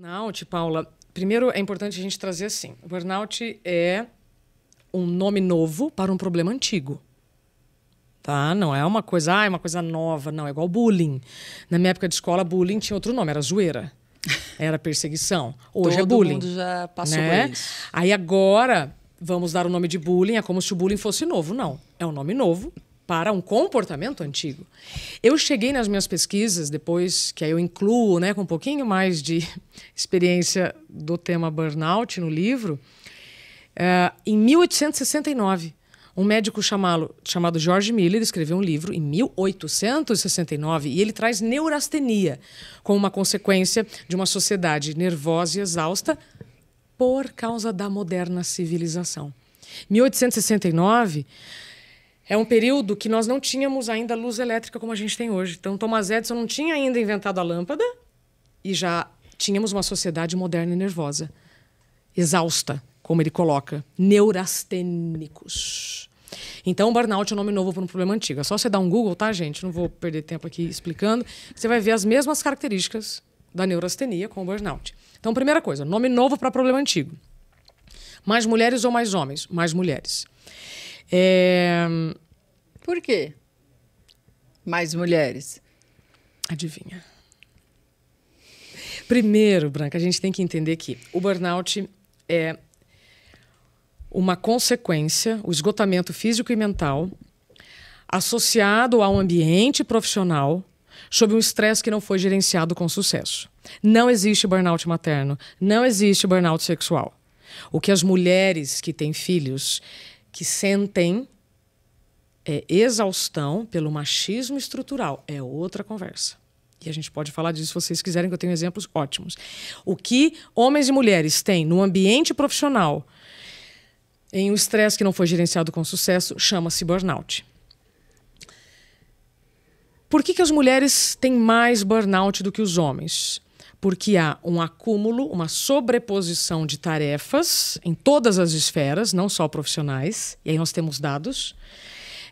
Burnout, Paula, primeiro é importante a gente trazer assim: o burnout é um nome novo para um problema antigo. Tá? Não é uma coisa, ah, é uma coisa nova, não, é igual bullying. Na minha época de escola, bullying tinha outro nome, era zoeira. Era perseguição. Hoje é Todo é bullying. Todo mundo já passou né? por isso. Aí agora, vamos dar o nome de bullying, é como se o bullying fosse novo. Não, é um nome novo, para um comportamento antigo. Eu cheguei nas minhas pesquisas, depois que aí eu incluo né, com um pouquinho mais de experiência do tema burnout no livro, uh, em 1869. Um médico chamado, chamado George Miller escreveu um livro em 1869 e ele traz neurastenia como uma consequência de uma sociedade nervosa e exausta por causa da moderna civilização. 1869 é um período que nós não tínhamos ainda luz elétrica como a gente tem hoje. Então, Thomas Edison não tinha ainda inventado a lâmpada e já tínhamos uma sociedade moderna e nervosa, exausta, como ele coloca, neurastênicos. Então, burnout é um nome novo para um problema antigo. É só você dar um Google, tá, gente? Não vou perder tempo aqui explicando. Você vai ver as mesmas características da neurastenia com o burnout. Então, primeira coisa, nome novo para problema antigo. Mais mulheres ou mais homens? Mais mulheres. É... Por quê? Mais mulheres. Adivinha. Primeiro, Branca, a gente tem que entender que o burnout é uma consequência, o esgotamento físico e mental, associado a um ambiente profissional sob um estresse que não foi gerenciado com sucesso. Não existe burnout materno, não existe burnout sexual. O que as mulheres que têm filhos que sentem é, exaustão pelo machismo estrutural. É outra conversa. E a gente pode falar disso se vocês quiserem, que eu tenho exemplos ótimos. O que homens e mulheres têm no ambiente profissional, em um estresse que não foi gerenciado com sucesso, chama-se burnout. Por que, que as mulheres têm mais burnout do que os homens? porque há um acúmulo, uma sobreposição de tarefas em todas as esferas, não só profissionais, e aí nós temos dados.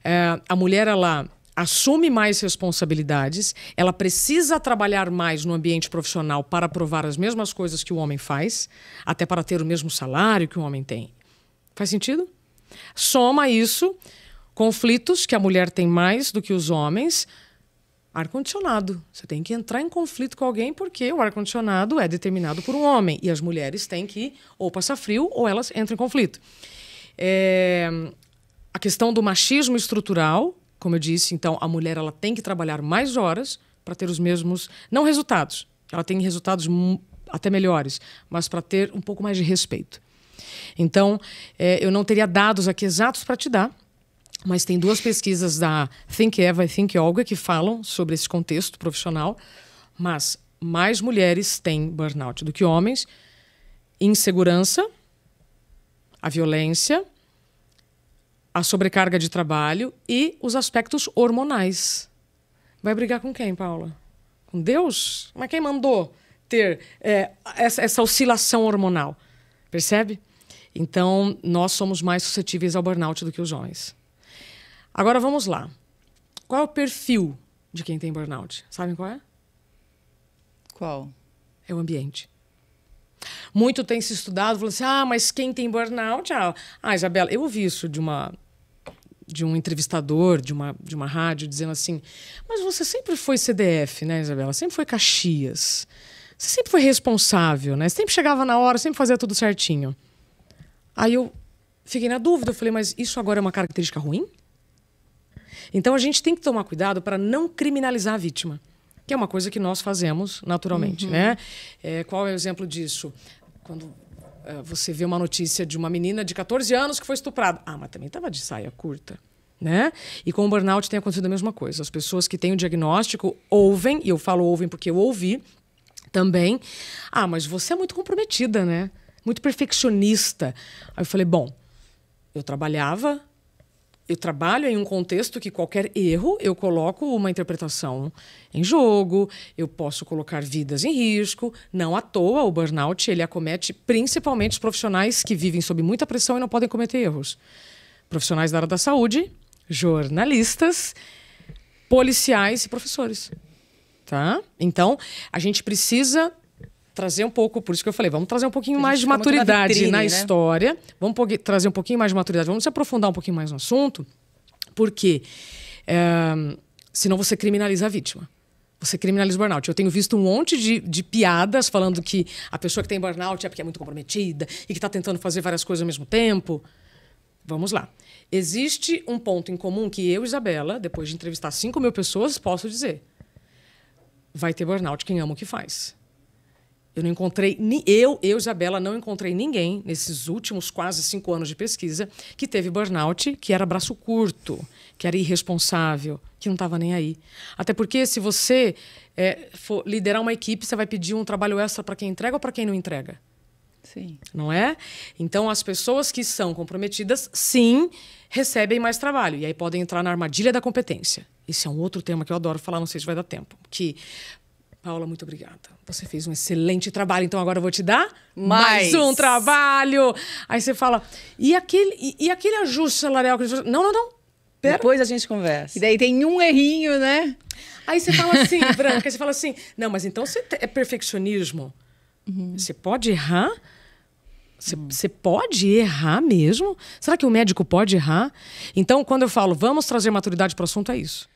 É, a mulher, ela assume mais responsabilidades, ela precisa trabalhar mais no ambiente profissional para provar as mesmas coisas que o homem faz, até para ter o mesmo salário que o homem tem. Faz sentido? Soma isso conflitos que a mulher tem mais do que os homens, ar-condicionado. Você tem que entrar em conflito com alguém porque o ar-condicionado é determinado por um homem e as mulheres têm que ou passar frio ou elas entram em conflito. É, a questão do machismo estrutural, como eu disse, então a mulher ela tem que trabalhar mais horas para ter os mesmos, não resultados, ela tem resultados até melhores, mas para ter um pouco mais de respeito. Então, é, eu não teria dados aqui exatos para te dar, mas tem duas pesquisas da Think Eva e Think Olga que falam sobre esse contexto profissional, mas mais mulheres têm burnout do que homens, insegurança, a violência, a sobrecarga de trabalho e os aspectos hormonais. Vai brigar com quem, Paula? Com Deus? Mas quem mandou ter é, essa, essa oscilação hormonal? Percebe? Então, nós somos mais suscetíveis ao burnout do que os homens. Agora vamos lá. Qual é o perfil de quem tem burnout? Sabem qual é? Qual? É o ambiente. Muito tem se estudado, falou assim: ah, mas quem tem burnout? Ah, ah, Isabela, eu ouvi isso de uma de um entrevistador de uma, de uma rádio dizendo assim: Mas você sempre foi CDF, né, Isabela? Sempre foi Caxias. Você sempre foi responsável, né? Você sempre chegava na hora, sempre fazia tudo certinho. Aí eu fiquei na dúvida, eu falei: Mas isso agora é uma característica ruim? Então a gente tem que tomar cuidado para não criminalizar a vítima, que é uma coisa que nós fazemos naturalmente, uhum. né? É, qual é o exemplo disso? Quando é, você vê uma notícia de uma menina de 14 anos que foi estuprada. Ah, mas também estava de saia curta. Né? E com o burnout tem acontecido a mesma coisa. As pessoas que têm o diagnóstico ouvem, e eu falo ouvem porque eu ouvi também. Ah, mas você é muito comprometida, né? Muito perfeccionista. Aí eu falei, bom, eu trabalhava eu trabalho em um contexto que qualquer erro eu coloco uma interpretação em jogo, eu posso colocar vidas em risco. Não à toa o burnout ele acomete principalmente os profissionais que vivem sob muita pressão e não podem cometer erros. Profissionais da área da saúde, jornalistas, policiais e professores, tá? Então, a gente precisa trazer um pouco, por isso que eu falei, vamos trazer um pouquinho mais de maturidade vitrine, na né? história, vamos trazer um pouquinho mais de maturidade, vamos se aprofundar um pouquinho mais no assunto, porque é, senão você criminaliza a vítima. Você criminaliza o burnout. Eu tenho visto um monte de, de piadas falando que a pessoa que tem burnout é porque é muito comprometida e que está tentando fazer várias coisas ao mesmo tempo. Vamos lá. Existe um ponto em comum que eu, Isabela, depois de entrevistar 5 mil pessoas, posso dizer. Vai ter burnout quem ama o que faz. Eu não encontrei, eu, eu, Isabela, não encontrei ninguém nesses últimos quase cinco anos de pesquisa que teve burnout, que era braço curto, que era irresponsável, que não estava nem aí. Até porque se você é, for liderar uma equipe, você vai pedir um trabalho extra para quem entrega ou para quem não entrega? Sim. Não é? Então, as pessoas que são comprometidas, sim, recebem mais trabalho. E aí podem entrar na armadilha da competência. Esse é um outro tema que eu adoro falar, não sei se vai dar tempo. Que Paula, muito obrigada. Você fez um excelente trabalho, então agora eu vou te dar mais, mais um trabalho. Aí você fala, e aquele, e, e aquele ajuste salarial? Que... Não, não, não. Pera. Depois a gente conversa. E daí tem um errinho, né? Aí você fala assim, Branca, você fala assim, não, mas então você é perfeccionismo. Uhum. Você pode errar? Você uhum. pode errar mesmo? Será que o médico pode errar? Então, quando eu falo, vamos trazer maturidade para o assunto, é isso.